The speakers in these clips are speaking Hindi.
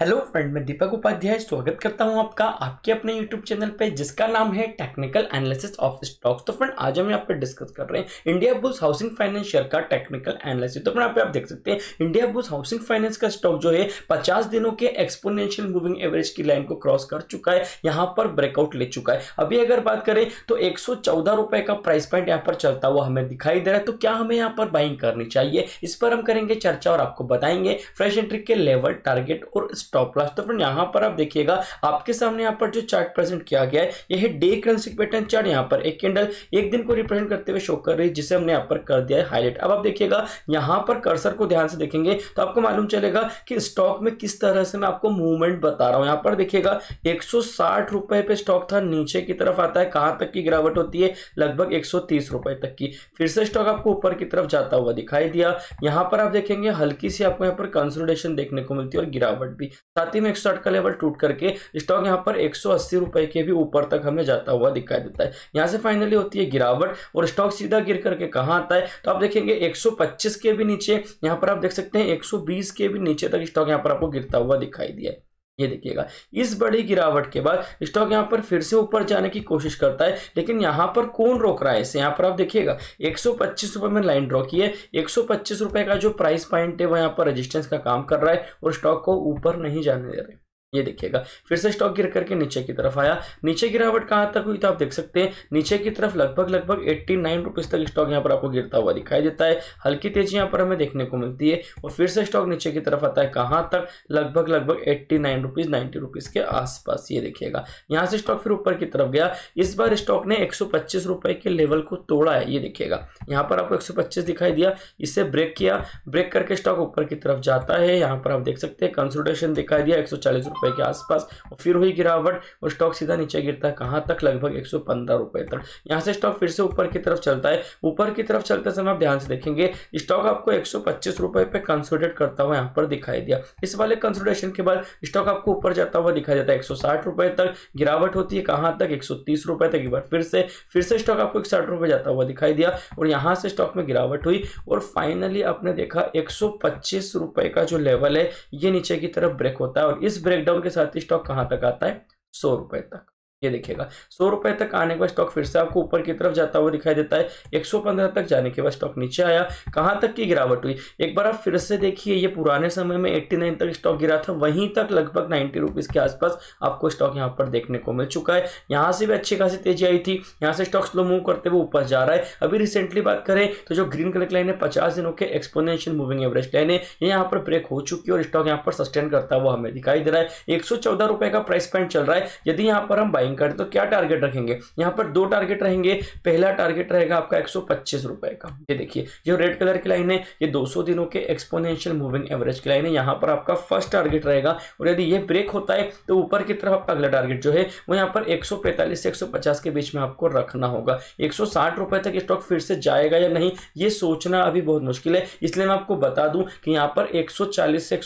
हेलो फ्रेंड मैं दीपक उपाध्याय स्वागत करता हूं आपका आपके अपने यूट्यूब चैनल पे जिसका नाम है टेक्निकल एनालिसिस ऑफ स्टॉक्स तो फ्रेंड आज हम यहाँ पे डिस्कस कर रहे हैं Indiabulls housing finance share का टेक्निकल एनालिसिस तो फ्रेंड यहाँ पे आप देख सकते हैं इंडिया बुल्स हाउसिंग फाइनेंस का स्टॉक जो है पचास दिनों के एक्सपोनेंशियल मूविंग एवरेज की लाइन को क्रॉस कर चुका है यहाँ पर ब्रेकआउट ले चुका है अभी अगर बात करें तो एक रुपए का प्राइस पॉइंट यहाँ पर चलता हुआ हमें दिखाई दे रहा है तो क्या हमें यहाँ पर बाइंग करनी चाहिए इस पर हम करेंगे चर्चा और आपको बताएंगे फ्रेश एंट्री के लेवल टारगेट और स्टॉप लॉस तो फ्रेंड यहाँ पर आप देखिएगा आपके सामने यहाँ पर जो चार्ट प्रेजेंट किया गया है यह डे करेंसिक पैटर्न चार्ट यहाँ पर एक कैंडल एक दिन को रिप्रेजेंट करते हुए शो कर रही है जिसे हमने यहाँ पर कर दिया है हाईलाइट अब आप देखिएगा यहाँ पर कर्सर को ध्यान से देखेंगे तो आपको मालूम चलेगा कि स्टॉक में किस तरह से मैं आपको मूवमेंट बता रहा हूँ यहाँ पर देखिएगा एक सौ पे स्टॉक था नीचे की तरफ आता है कहाँ तक की गिरावट होती है लगभग एक रुपए तक की फिर से स्टॉक आपको ऊपर की तरफ जाता हुआ दिखाई दिया यहाँ पर आप देखेंगे हल्की सी आपको यहाँ पर कंसोलिडेशन देखने को मिलती है और गिरावट भी साथ ही में एक का लेवल टूट करके स्टॉक यहाँ पर एक रुपए के भी ऊपर तक हमें जाता हुआ दिखाई देता है यहाँ से फाइनली होती है गिरावट और स्टॉक सीधा गिर करके कहाँ आता है तो आप देखेंगे एक के भी नीचे यहाँ पर आप देख सकते हैं एक के भी नीचे तक स्टॉक यहाँ पर आपको गिरता हुआ दिखाई दिया है ये देखिएगा इस बड़ी गिरावट के बाद स्टॉक यहाँ पर फिर से ऊपर जाने की कोशिश करता है लेकिन यहाँ पर कौन रोक रहा है इसे यहाँ पर आप देखिएगा एक रुपए में लाइन ड्रॉ की है एक रुपए का जो प्राइस पॉइंट है वह यहाँ पर रजिस्टेंस का काम कर रहा है और स्टॉक को ऊपर नहीं जाने दे रहे ये देखिएगा फिर से स्टॉक गिर करके नीचे की तरफ आया नीचे गिरावट कहां तक हुई तो आप देख सकते हैं नीचे की तरफ लगभग लगभग एट्टी नाइन रुपीज तक स्टॉक यहां पर आपको गिरता हुआ दिखाई देता है हल्की तेजी यहां पर हमें देखने को मिलती है और फिर से स्टॉक नीचे की तरफ आता है कहां तक लगभग लगभग eighty nine rupees ninety rupees के आसपास ये देखिएगा यहां से स्टॉक फिर ऊपर की तरफ गया इस बार स्टॉक ने एक सौ पच्चीस रुपए के लेवल को तोड़ा है ये देखिएगा यहां पर आपको एक सौ पच्चीस दिखाई दिया इसे ब्रेक किया ब्रेक करके स्टॉक ऊपर की तरफ जाता है यहां पर आप देख सकते हैं कंसोल्टेशन दिखाई दिया एक सौ चालीस रुपए के आसपास और फिर हुई गिरावट और स्टॉक सीधा नीचे गिरता है कहां तक लगभग एक रुपए तक यहां से स्टॉक फिर से ऊपर की तरफ चलता है ऊपर की तरफ चलते समय आप ध्यान से देखेंगे स्टॉक आपको एक रुपए पे कंसोलिडेट करता हुआ यहाँ पर दिखाई दिया इस वाले कंसोलिडेशन के बाद स्टॉक आपको ऊपर जाता हुआ दिखाई देता है एक रुपए तक गिरावट होती है कहां तक एक रुपए तक एक बार फिर से फिर से स्टॉक आपको इकसठ रुपए जाता हुआ दिखाई दिया और यहाँ से स्टॉक में गिरावट हुई और फाइनली आपने देखा एक रुपए का जो लेवल है ये नीचे की तरफ ब्रेक होता है और इस ब्रेक ब्रेकडाउन के साथ स्टॉक कहां तक आता है सौ रुपए तक ये देखिएगा सौ रुपए तक आने के बाद स्टॉक फिर से आपको ऊपर की तरफ जाता हुआ दिखाई देता है 115 तक जाने के बाद स्टॉक नीचे आया कहाँ तक की गिरावट हुई एक बार आप फिर से देखिए ये पुराने समय में 89 तक स्टॉक गिरा था वहीं तक लगभग नाइन्टी रुपीज़ के आसपास आपको स्टॉक यहाँ पर देखने को मिल चुका है यहाँ से भी अच्छी खासी तेजी आई थी यहाँ से स्टॉक स्लो मूव करते हुए ऊपर जा रहा है अभी रिसेंटली बात करें तो जो ग्रीन कलर लाइन है पचास दिनों के एक्सपोनेंशियल मूविंग एवरेज लाइन है ये यहाँ पर ब्रेक हो चुकी है और स्टॉक यहाँ पर सस्टेन करता हुआ हमें दिखाई दे रहा है एक का प्राइस पॉइंट चल रहा है यदि यहाँ पर हम बाइंग ओपन तो क्या टारगेट रखेंगे यहाँ पर दो टारगेट रहेंगे पहला टारगेट रहेगा आपका एक रुपए का ये देखिए जो रेड कलर की लाइन है ये 200 दिनों के एक्सपोनेंशियल मूविंग एवरेज की लाइन है यहाँ पर आपका फर्स्ट टारगेट रहेगा और यदि ये ब्रेक होता है तो ऊपर की तरफ आपका अगला टारगेट जो है वो यहाँ पर एक से एक के बीच में आपको रखना होगा एक रुपए तक स्टॉक फिर से जाएगा या नहीं ये सोचना अभी बहुत मुश्किल है इसलिए मैं आपको बता दूं कि यहाँ पर एक से एक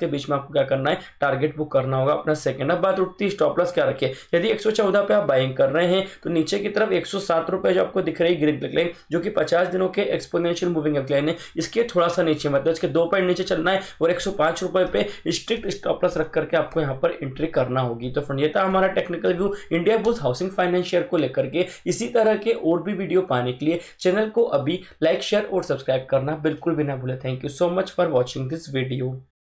के बीच में आपको क्या करना है टारगेट बुक करना होगा अपना सेकेंड अब बात उठती है स्टॉप लॉस क्या रखिए यदि एक पे आप बाइंग कर रहे हैं तो नीचे की तरफ एक सौ जो आपको दिख रही ग्रीन लाइन जो कि पचास दिनों के एक्सपोनेंशियल मूविंग लाइन है इसके थोड़ा सा नीचे मतलब इसके दो पॉइंट नीचे चलना है और एक रुपए पे स्ट्रिक्ट स्टॉप लॉस रख करके आपको यहाँ पर एंट्री करना होगी तो फ्रेंड ये था हमारा technical view Indiabulls housing finance share को लेकर के इसी तरह के और भी वीडियो पाने के लिए चैनल को अभी लाइक शेयर और सब्सक्राइब करना बिल्कुल भी ना भूले thank you so much for watching this video